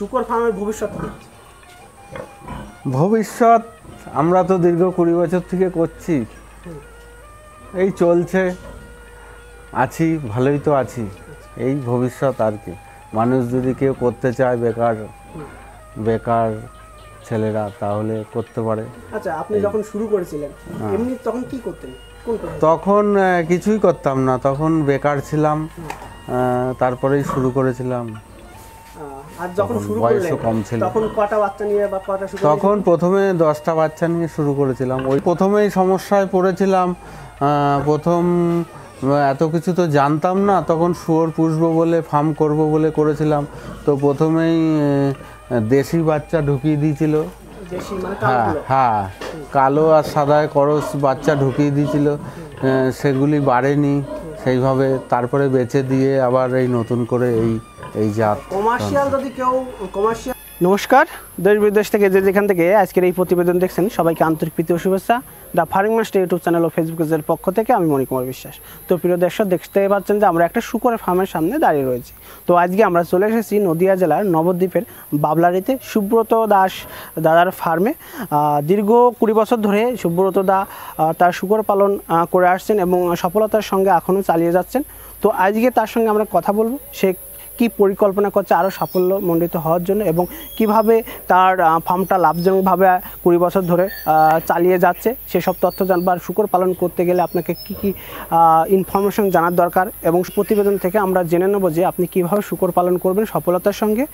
শুকর ফার্মের ভবিষ্যৎ ভবিষ্যৎ আমরা তো দীর্ঘ কুড়ি বছর থেকে করছি এই চলছে আছি ভালোই তো আছি এই ভবিষ্যৎ আর কি মানুষ যদি কেউ করতে চায় বেকার বেকার ছেলেরা তাহলে করতে পারে আচ্ছা আপনি যখন শুরু করেছিলেন হ্যাঁ। এমনি তখন কি করতেন তখন কিছুই করতাম না তখন বেকার ছিলাম তারপরেই শুরু করেছিলাম আর যখন শুরু কম ছিল তখন কটা বাচ্চা নিয়ে বা কটা শুরু তখন প্রথমে দশটা বাচ্চা নিয়ে শুরু করেছিলাম ওই প্রথমেই সমস্যায় পড়েছিলাম প্রথম এত কিছু তো জানতাম না তখন শুয়োর পুষবো বলে ফার্ম করব বলে করেছিলাম তো প্রথমেই দেশি বাচ্চা ঢুকিয়ে দিয়েছিল মানে হ্যাঁ হ্যাঁ কালো আর সাদায় করস বাচ্চা ঢুকিয়ে দিয়েছিল সেগুলি বাড়েনি সেইভাবে তারপরে বেছে দিয়ে আবার এই নতুন করে এই এই যা কমার্শিয়াল যদি কেউ কমার্শিয়াল নমস্কার দেশ বিদেশ থেকে যে যেখান থেকে আজকের এই প্রতিবেদন দেখছেন সবাইকে আন্তরিক প্রীতি ও শুভেচ্ছা the farming master YouTube channel ও ফেসবুকের পক্ষ থেকে আমি মণিকুমার বিশ্বাস তো প্রিয় দর্শক দেখতে পাচ্ছেন যে আমরা একটা শুকরের ফার্মের সামনে দাঁড়িয়ে রয়েছি তো আজকে আমরা চলে এসেছি নদিয়া জেলার নবদ্বীপের বাবলারিতে সুব্রত দাস দাদার ফার্মে দীর্ঘ কুড়ি বছর ধরে সুব্রত দা তার শুকর পালন করে আসছেন এবং সফলতার সঙ্গে এখনও চালিয়ে যাচ্ছেন তো আজকে তার সঙ্গে আমরা কথা বলবো সে কি পরিকল্পনা করছে আরও সাফল্য মণ্ডিত হওয়ার জন্য এবং কিভাবে তার ফার্মটা লাভজনকভাবে কুড়ি বছর ধরে চালিয়ে যাচ্ছে সেসব তথ্য জানবার শুকর পালন করতে গেলে আপনাকে কি কি ইনফরমেশন জানার দরকার এবং প্রতিবেদন থেকে আমরা জেনে নেব যে আপনি কিভাবে শুকর পালন করবেন সফলতার সঙ্গে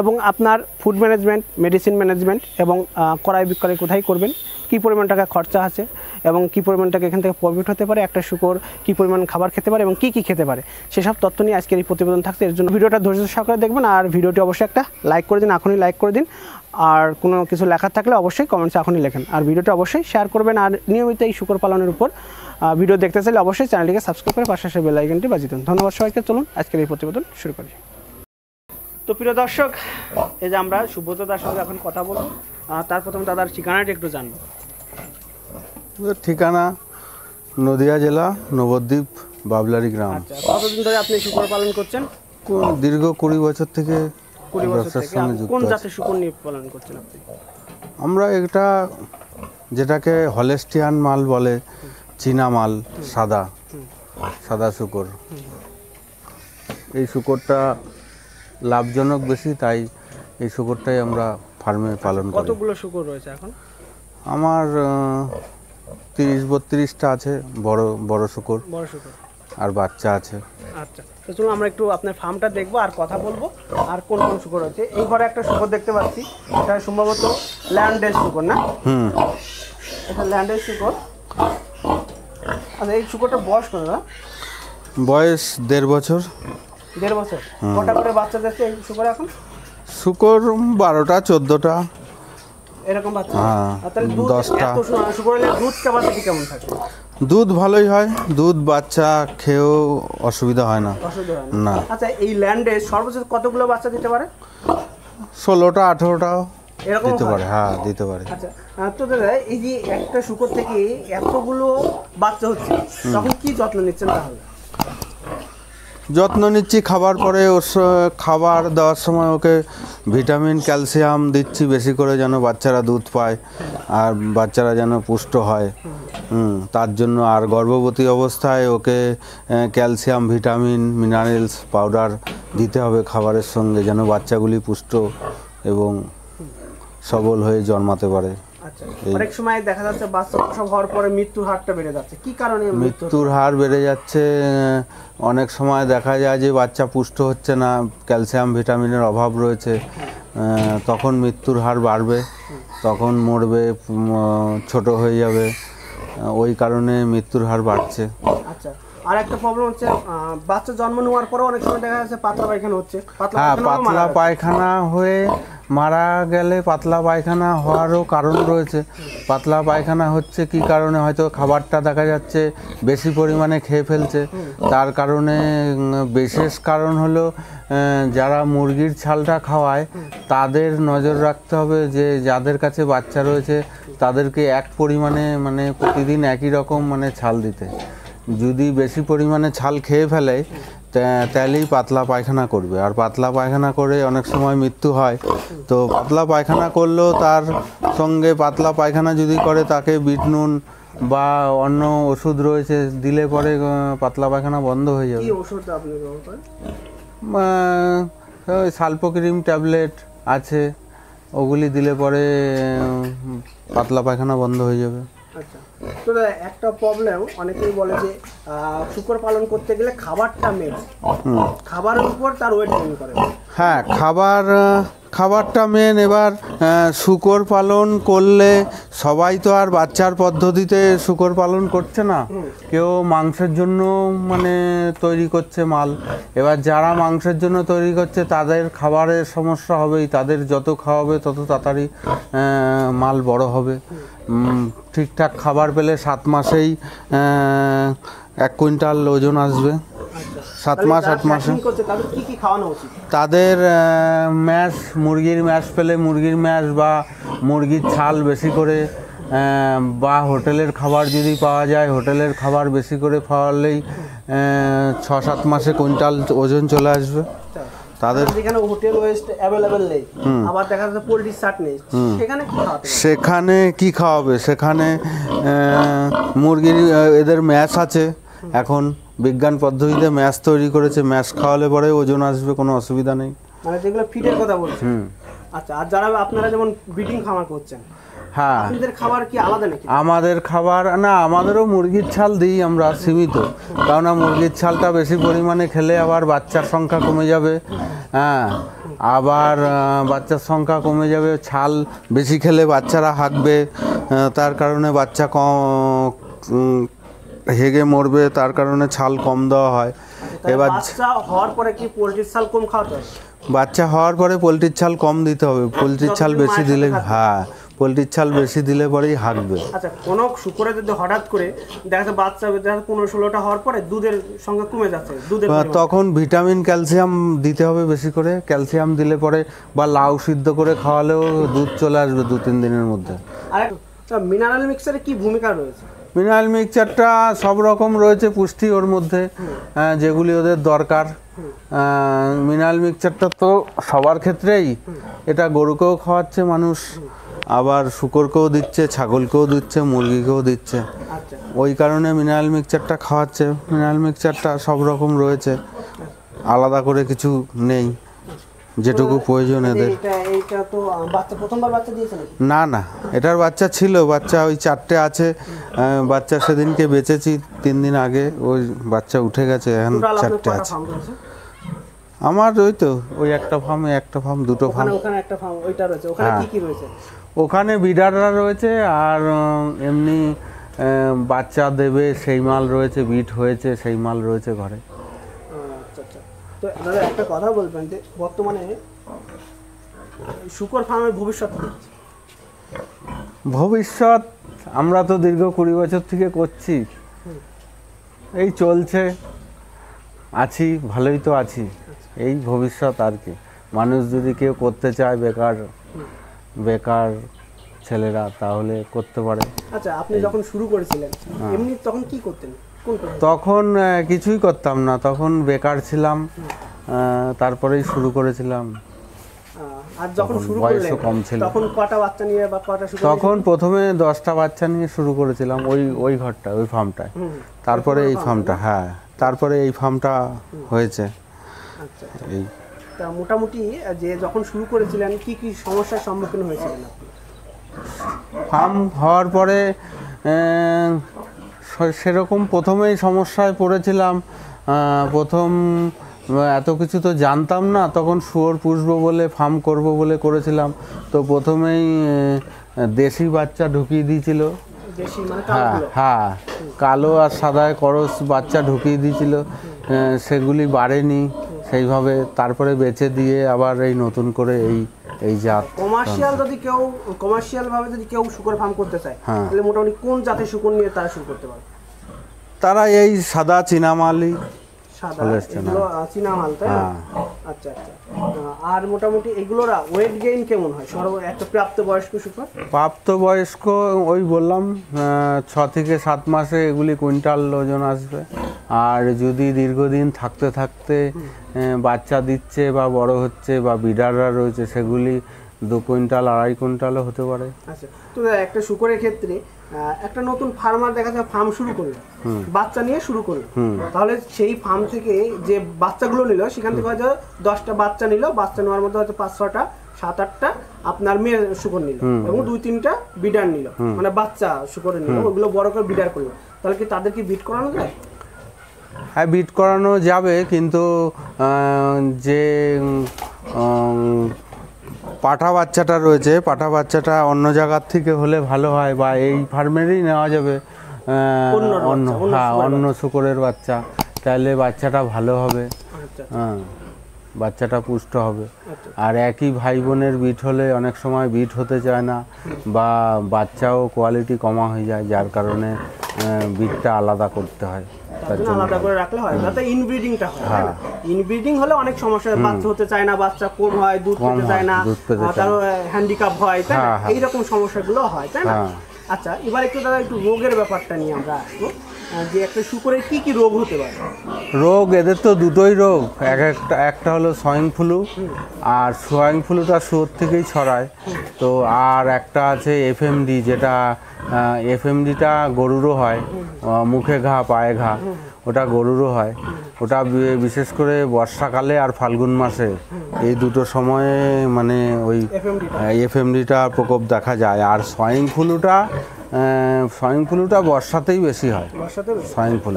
এবং আপনার ফুড ম্যানেজমেন্ট মেডিসিন ম্যানেজমেন্ট এবং ক্রয় বিক্রয় কোথায় করবেন কী পরিমাণ টাকা খরচা আছে এবং কী পরিমাণ টাকা এখান থেকে প্রফিট হতে পারে একটা শুকর কী পরিমাণ খাবার খেতে পারে এবং কী কী খেতে পারে সেসব তথ্য নিয়ে আজকের এই প্রতিবেদন থাকছে এর জন্য ভিডিও ভিডিওটা ধৈর্য সহকারে দেখবেন আর ভিডিওটি অবশ্যই একটা লাইক করে দিন এখনই লাইক করে দিন আর কোনো কিছু লেখার থাকলে অবশ্যই কমেন্টসে এখনই লেখেন আর ভিডিওটা অবশ্যই শেয়ার করবেন আর নিয়মিত এই শুকর পালনের উপর ভিডিও দেখতে চাইলে অবশ্যই চ্যানেলটিকে সাবস্ক্রাইব করে পাশে বেল আইকনটি বাজিয়ে দিন ধন্যবাদ সবাইকে চলুন আজকের এই প্রতিবেদন শুরু করি তো প্রিয় দর্শক এই যে আমরা সুব্রত দাস সঙ্গে এখন কথা বলবো তার প্রথম দাদার ঠিকানাটি একটু জানবো ঠিকানা নদিয়া জেলা নবদ্বীপ বাবলারি গ্রাম আচ্ছা, কতদিন ধরে আপনি শুকর পালন করছেন দীর্ঘ কুড়ি বছর থেকে কুড়ি কোন জাতের শুকর নিয়ে পালন করছেন আপনি আমরা এটা যেটাকে হলেস্টিয়ান মাল বলে চীনা মাল সাদা সাদা শুকর এই শুকরটা লাভজনক বেশি তাই এই শুকরটাই আমরা ফার্মে পালন করি কতগুলো শুকর রয়েছে এখন আমার তিরিশ বত্রিশটা আছে বড় বড় শুকর বড় শুকর আর বাচ্চা আছে আচ্ছা তো চলুন আমরা একটু আপনার ফার্মটা দেখবো আর কথা বলবো আর কোন কোন শুকর আছে এই ঘরে একটা শুকর দেখতে পাচ্ছি এটা সম্ভবত ল্যান্ডের শুকর না হুম এটা ল্যান্ডের শুকর আচ্ছা এই শুকরটা বয়স কত না বয়স দেড় বছর দেড় বছর কটা করে বাচ্চা যাচ্ছে এই শুকর এখন শুকর বারোটা চোদ্দোটা এরকম বাচ্চা হ্যাঁ তাহলে দুধ এত শুকর দুধ ক্যাপাসিটি কেমন থাকে দুধ ভালোই হয় দুধ বাচ্চা খেয়েও অসুবিধা হয় না না আচ্ছা এই ল্যান্ডে সর্বোচ্চ কতগুলো বাচ্চা দিতে পারে ষোলোটা আঠেরোটাও দিতে পারে হ্যাঁ দিতে পারে আচ্ছা তো দাদা এই যে একটা শুকর থেকে এতগুলো বাচ্চা হচ্ছে তখন কি যত্ন নিচ্ছেন তাহলে যত্ন নিচ্ছি খাবার পরে ওর খাবার দেওয়ার সময় ওকে ভিটামিন ক্যালসিয়াম দিচ্ছি বেশি করে যেন বাচ্চারা দুধ পায় আর বাচ্চারা যেন পুষ্ট হয় তার জন্য আর গর্ভবতী অবস্থায় ওকে ক্যালসিয়াম ভিটামিন মিনারেলস পাউডার দিতে হবে খাবারের সঙ্গে যেন বাচ্চাগুলি পুষ্ট এবং সবল হয়ে জন্মাতে পারে আচ্ছা, আচ্ছা। অনেক সময় দেখা মৃত্যুর হার বেড়ে যাচ্ছে অনেক সময় দেখা যায় যে বাচ্চা পুষ্ট হচ্ছে না ক্যালসিয়াম ভিটামিনের অভাব রয়েছে তখন মৃত্যুর হার বাড়বে তখন মরবে ছোট হয়ে যাবে ওই কারণে মৃত্যুর হার বাড়ছে আচ্ছা, আর একটা প্রবলেম হচ্ছে বাচ্চা জন্ম নেওয়ার পরে অনেক সময় দেখা যাচ্ছে পাতলা পায়খানা হচ্ছে হ্যাঁ পাতলা পায়খানা হয়ে মারা গেলে পাতলা পায়খানা হওয়ারও কারণ রয়েছে পাতলা পায়খানা হচ্ছে কি কারণে হয়তো খাবারটা দেখা যাচ্ছে বেশি পরিমাণে খেয়ে ফেলছে তার কারণে বিশেষ কারণ হলো যারা মুরগির ছালটা খাওয়ায় তাদের নজর রাখতে হবে যে যাদের কাছে বাচ্চা রয়েছে তাদেরকে এক পরিমাণে মানে প্রতিদিন একই রকম মানে ছাল দিতে যদি বেশি পরিমাণে ছাল খেয়ে ফেলে তাহলেই পাতলা পায়খানা করবে আর পাতলা পায়খানা করে অনেক সময় মৃত্যু হয় তো পাতলা পায়খানা করলেও তার সঙ্গে পাতলা পায়খানা যদি করে তাকে বিট নুন বা অন্য ওষুধ রয়েছে দিলে পরে পাতলা পায়খানা বন্ধ হয়ে যাবে সালপোক্রিম ট্যাবলেট আছে ওগুলি দিলে পরে পাতলা পায়খানা বন্ধ হয়ে যাবে আচ্ছা তো একটা প্রবলেম অনেকেই বলে যে শুকর পালন করতে গেলে খাবারটা মেন খাবারের উপর তার ওয়েট গেইন করে হ্যাঁ খাবার খাবারটা মেন এবার শুকর পালন করলে সবাই তো আর বাচ্চার পদ্ধতিতে শুকর পালন করছে না কেউ মাংসের জন্য মানে তৈরি করছে মাল এবার যারা মাংসের জন্য তৈরি করছে তাদের খাবারের সমস্যা হবেই তাদের যত খাওয়াবে তত তাড়াতাড়ি মাল বড় হবে ঠিকঠাক খাবার পেলে সাত মাসেই এক কুইন্টাল ওজন আসবে সাত মাস আট মাসে তাদের ম্যাশ মুরগির ম্যাশ পেলে মুরগির ম্যাশ বা মুরগির ছাল বেশি করে বা হোটেলের খাবার যদি পাওয়া যায় হোটেলের খাবার বেশি করে খাওয়ালেই ছ সাত মাসে কুইন্টাল ওজন চলে আসবে তাদের যেখানে হোটেল ওয়েস্ট নেই আবার দেখা যাচ্ছে পোলট্রির চাট নেই সেখানে কি খাওয়াবে সেখানে কি খাওয়াবে সেখানে মুরগির এদের ম্যাশ আছে এখন বিজ্ঞান পদ্ধতিতে ম্যাশ তৈরি করেছে ম্যাশ খাওয়ালে পরে ওজন আসবে কোনো অসুবিধা নেই মানে যেগুলো ফিটের কথা বলছি আচ্ছা আর যারা আপনারা যেমন ব্রিডিং খামার করছেন হ্যাঁ খাবার কি আমাদের খাবার না আমাদেরও মুরগির ছাল দিই আমরা সীমিত কেননা মুরগির ছালটা বেশি পরিমাণে খেলে আবার বাচ্চার সংখ্যা কমে যাবে হ্যাঁ আবার বাচ্চার সংখ্যা কমে যাবে ছাল বেশি খেলে বাচ্চারা হাঁকবে তার কারণে বাচ্চা কম হেগে মরবে তার কারণে ছাল কম দেওয়া হয় এবার হওয়ার পরে কি পোলট্রির ছাল কম খাওয়া বাচ্চা হওয়ার পরে পোলট্রির ছাল কম দিতে হবে পোলট্রির ছাল বেশি দিলে হ্যাঁ পোলট্রির ছাল বেশি দিলে পরেই হাঁকবে আচ্ছা কোনো শুকুরে যদি হঠাৎ করে দেখা যায় বাচ্চা দেখা পনেরো ষোলোটা হওয়ার পরে দুধের সংখ্যা কমে যাচ্ছে দুধের তখন ভিটামিন ক্যালসিয়াম দিতে হবে বেশি করে ক্যালসিয়াম দিলে পরে বা লাউ সিদ্ধ করে খাওয়ালেও দুধ চলে আসবে দু তিন দিনের মধ্যে আর মিনারেল মিক্সারে কি ভূমিকা রয়েছে মিনারেল মিক্সচারটা সব রকম রয়েছে পুষ্টি ওর মধ্যে যেগুলি ওদের দরকার মিনারেল মিক্সারটা তো সবার ক্ষেত্রেই এটা গরুকেও খাওয়াচ্ছে মানুষ আবার শুকরকেও দিচ্ছে ছাগলকেও দিচ্ছে মুরগিকেও দিচ্ছে আচ্ছা। ওই কারণে মিনারেল মিক্সচারটা খাওয়াচ্ছে মিনারেল মিক্সচারটা সব রকম রয়েছে আলাদা করে কিছু নেই যেটুকু প্রয়োজন মানে এদের না না এটার বাচ্চা ছিল বাচ্চা ওই চারটে আছে বাচ্চা সেদিনকে বেঁচেছি তিন দিন আগে ওই বাচ্চা উঠে গেছে এখন চারটে আছে আমার ওই তো ওই একটা ফার্ম একটা ফার্ম দুটো ফার্ম ওখানে একটা ফার্ম ওইটা রয়েছে ওখানে হ্যাঁ। কি কি রয়েছে ওখানে বিডাররা রয়েছে আর এমনি বাচ্চা দেবে সেই মাল রয়েছে বিট হয়েছে সেই মাল রয়েছে ঘরে আচ্ছা, আচ্ছা। একটা কথা বলবেন যে বর্তমানে শুকর ফার্মের ভবিষ্যৎ ভবিষ্যৎ আমরা তো দীর্ঘ কুড়ি বছর থেকে করছি এই চলছে আছি ভালোই তো আছি আচ্ছা। এই ভবিষ্যৎ আর কি মানুষ যদি কেউ করতে চায় বেকার বেকার ছেলেরা তাহলে করতে পারে আচ্ছা আপনি যখন শুরু করেছিলেন হ্যাঁ। এমনি তখন কি করতেন তখন কিছুই করতাম না তখন বেকার ছিলাম তারপরেই শুরু করেছিলাম আর যখন শুরু বয়সও কম ছিল তখন কটা বাচ্চা নিয়ে বা কটা তখন প্রথমে দশটা বাচ্চা নিয়ে শুরু করেছিলাম ওই ওই ঘরটা ওই ফার্মটায় তারপরে এই ফার্মটা হ্যাঁ তারপরে এই ফার্মটা হয়েছে আচ্ছা। এই তা মোটামুটি যে যখন শুরু করেছিলেন কি কি সমস্যার সম্মুখীন হয়েছিলেন ফার্ম হওয়ার পরে সেরকম প্রথমেই সমস্যায় পড়েছিলাম প্রথম এত কিছু তো জানতাম না তখন শুয়োর পুষবো বলে ফার্ম করব বলে করেছিলাম তো প্রথমেই দেশি বাচ্চা ঢুকিয়ে দিয়েছিল মানে হ্যাঁ হ্যাঁ কালো আর সাদায় করস বাচ্চা ঢুকিয়ে দিয়েছিল সেগুলি বাড়েনি সেইভাবে তারপরে বেচে দিয়ে আবার এই নতুন করে এই এই জাত কমার্শিয়াল যদি কেউ কমার্শিয়াল ভাবে যদি কেউ শুকর ফার্ম করতে চায় হ্যাঁ। তাহলে মোটামুটি কোন জাতের শুকর নিয়ে তারা শুরু করতে পারে তারা এই সাদা চীনামালি হ্যাঁ। আচ্ছা, আচ্ছা। আর মোটামুটি এগুলোর ওয়েট গেইন কেমন প্রাপ্তবয়স্ক প্রাপ্তবয়স্ক ওই বললাম ছ থেকে সাত মাসে এগুলি কুইন্টাল আসবে আর যদি দীর্ঘদিন থাকতে থাকতে বাচ্চা দিচ্ছে বা বড় হচ্ছে বা বিডাররা রয়েছে সেগুলি দু কুইন্টাল আড়াই কুইন্টালও হতে পারে আচ্ছা তো একটা শুকরের ক্ষেত্রে একটা নতুন ফার্মার দেখা যায় ফার্ম শুরু করলো বাচ্চা নিয়ে শুরু করলো তাহলে সেই ফার্ম থেকে যে বাচ্চাগুলো নিল সেখান থেকে হয়তো দশটা বাচ্চা নিল বাচ্চা নেওয়ার মধ্যে হয়তো পাঁচ ছটা সাত আটটা আপনার মেয়ে শুকর নিল এবং দুই তিনটা বিডার নিল মানে বাচ্চা শুকরের নিল ওগুলো বড় করে বিডার করলো তাহলে কি তাদেরকে বিট করানো যায় হ্যাঁ বিট করানো যাবে কিন্তু যে পাঠা বাচ্চাটা রয়েছে পাঠা বাচ্চাটা অন্য জায়গার থেকে হলে ভালো হয় বা এই ফার্মেরই নেওয়া যাবে অন্য হ্যাঁ অন্য শুকরের বাচ্চা তাহলে বাচ্চাটা ভালো হবে আচ্ছা, আচ্ছা। হ্যাঁ বাচ্চাটা পুষ্ট হবে আচ্ছা। আর একই ভাই বোনের বিট হলে অনেক সময় বিট হতে চায় না বা বাচ্চাও কোয়ালিটি কমা হয়ে যায় যার কারণে বিটটা আলাদা করতে হয় করে রাখলে হয় ইনব্রিডিংটা হয় ইনব্রিডিং হ্যাঁ। হলে অনেক সমস্যা হয় হতে চায় না বাচ্চা হয় দুধ চায় না হয় হ্যাঁ, হ্যাঁ। সমস্যাগুলো হয় তাই না আচ্ছা এবার একটু দাদা একটু রোগের ব্যাপারটা নিয়ে আমরা আসবো যে একটা শুকরের কি কি রোগ হতে পারে রোগ এদের তো দুটোই রোগ এক একটা একটা হলো সোয়াইন ফ্লু আর সোয়াইন ফ্লুটা শুয়োর থেকেই ছড়ায় তো আর একটা আছে এফএমডি যেটা এফএমডিটা গরুরও হয় মুখে ঘা পায়ে ঘা ওটা গরুরও হয় ওটা বিশেষ করে বর্ষাকালে আর ফাল্গুন মাসে এই দুটো সময়ে মানে ওই এফএমডিটার প্রকোপ দেখা যায় আর সোয়াইন ফ্লুটা সোয়াইন ফ্লুটা বর্ষাতেই বেশি হয় সোয়াইন ফ্লু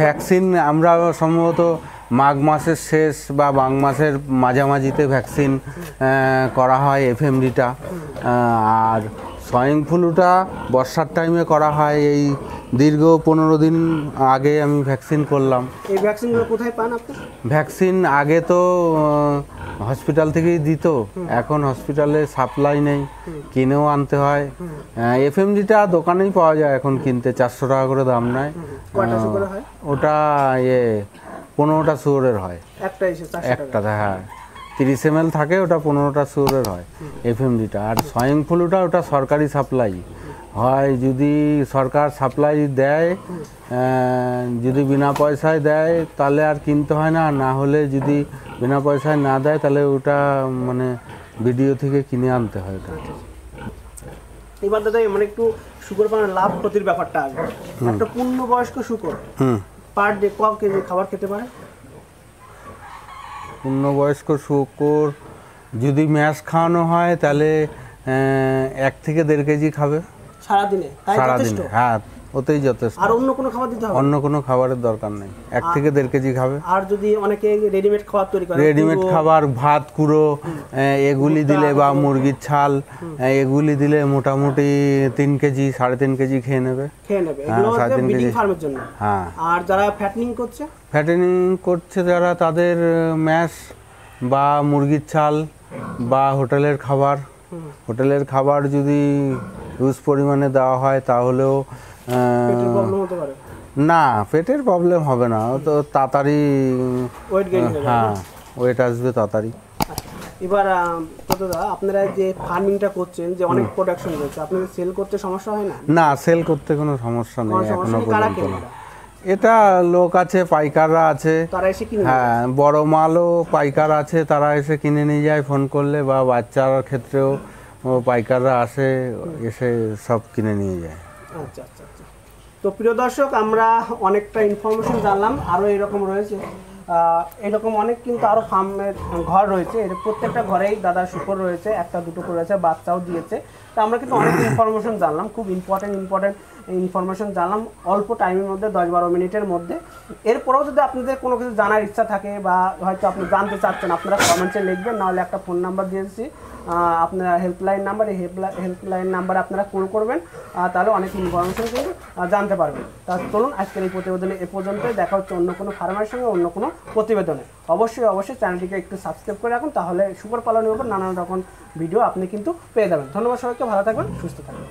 ভ্যাকসিন আমরা সম্ভবত মাঘ মাসের শেষ বা বাঘ মাসের মাঝামাঝিতে ভ্যাকসিন করা হয় এফএমডিটা আর সোয়াইন ফ্লুটা বর্ষার টাইমে করা হয় এই দীর্ঘ পনেরো দিন আগে আমি ভ্যাকসিন করলাম এই ভ্যাকসিনগুলো কোথায় পান আপনি ভ্যাকসিন আগে তো হসপিটাল থেকেই দিত এখন হসপিটালে সাপ্লাই নেই কিনেও আনতে হয় এফএমডিটা দোকানেই পাওয়া যায় এখন কিনতে চারশো টাকা করে দাম নেয় ওটা ইয়ে পনেরোটা শুয়োরের হয় একটা হ্যাঁ তিরিশ এম থাকে ওটা পনেরোটা সুরের হয় এফ এম ডিটা আর সয়িং ফুলটা ওটা সরকারি সাপ্লাই হয় যদি সরকার সাপ্লাই দেয় যদি বিনা পয়সায় দেয় তাহলে আর কিনতে হয় না না হলে যদি বিনা পয়সায় না দেয় তাহলে ওটা মানে ভিডিও থেকে কিনে আনতে হয় ওটা এবার দাদা মানে একটু শুকর লাভ ক্ষতির ব্যাপারটা একটা পূর্ণবয়স্ক শুকর পার ডে ক কেজি খাবার খেতে পারে পূর্ণবয়স্ক শুকর যদি ম্যাশ খাওয়ানো হয় তাহলে এক থেকে দেড় কেজি খাবে সারাদিনে সারাদিনে হ্যাঁ ওতেই যথেষ্ট আর অন্য কোনো খাবার দিতে হবে অন্য কোনো খাবারের দরকার নেই এক থেকে দেড় কেজি খাবে আর যদি অনেকে রেডিমেড খাবার তৈরি করে রেডিমেড খাবার ভাত কুড়ো এগুলি দিলে বা মুরগির ছাল এগুলি দিলে মোটামুটি তিন কেজি সাড়ে তিন কেজি খেয়ে নেবে খেয়ে নেবে হ্যাঁ, সাড়ে তিন কেজি হ্যাঁ আর যারা ফ্যাটনিং করছে ফ্যাটেনিং করছে যারা তাদের ম্যাশ বা মুরগির ছাল বা হোটেলের খাবার হোটেলের খাবার যদি ইউজ পরিমাণে দেওয়া হয় তাহলেও না পেটের প্রবলেম হবে না তো তাড়াতাড়ি ওয়েট হ্যাঁ ওয়েট আসবে তাড়াতাড়ি আচ্ছা, এবার দাদা আপনারা যে ফার্মিংটা করছেন যে অনেক প্রোডাকশন হচ্ছে আপনাদের সেল করতে সমস্যা হয় না না সেল করতে কোনো সমস্যা নেই এখনো পর্যন্ত এটা লোক আছে পাইকাররা আছে তারা এসে কিনে হ্যাঁ বড় মালও পাইকার আছে তারা এসে কিনে নিয়ে যায় ফোন করলে বা বাচ্চার ক্ষেত্রেও পাইকাররা আসে এসে সব কিনে নিয়ে যায় আচ্ছা, আচ্ছা। তো প্রিয় দর্শক আমরা অনেকটা ইনফরমেশন জানলাম আরও এরকম রয়েছে এরকম অনেক কিন্তু আরও ফার্মের ঘর রয়েছে এর প্রত্যেকটা ঘরেই দাদার শুকর রয়েছে একটা দুটো করে রয়েছে বাচ্চাও দিয়েছে তো আমরা কিন্তু অনেক ইনফরমেশন জানলাম খুব ইম্পর্টেন্ট ইম্পর্টেন্ট ইনফরমেশন জানলাম অল্প টাইমের মধ্যে দশ বারো মিনিটের মধ্যে এরপরেও যদি আপনাদের কোনো কিছু জানার ইচ্ছা থাকে বা হয়তো আপনি জানতে চাচ্ছেন আপনারা কমেন্টে লিখবেন নাহলে একটা ফোন নাম্বার দিয়েছি আপনারা হেল্পলাইন নাম্বার এই হেল্পলাইন নাম্বারে আপনারা কল করবেন তাহলে অনেক ইনফরমেশন কিন্তু জানতে পারবেন তা চলুন আজকের এই প্রতিবেদনে এ পর্যন্ত দেখা হচ্ছে অন্য কোনো ফার্মার সঙ্গে অন্য কোনো প্রতিবেদনে অবশ্যই অবশ্যই চ্যানেলটিকে একটু সাবস্ক্রাইব করে রাখুন তাহলে সুপার পালনের উপর নানান রকম ভিডিও আপনি কিন্তু পেয়ে যাবেন ধন্যবাদ সবাইকে ভালো থাকবেন সুস্থ থাকবেন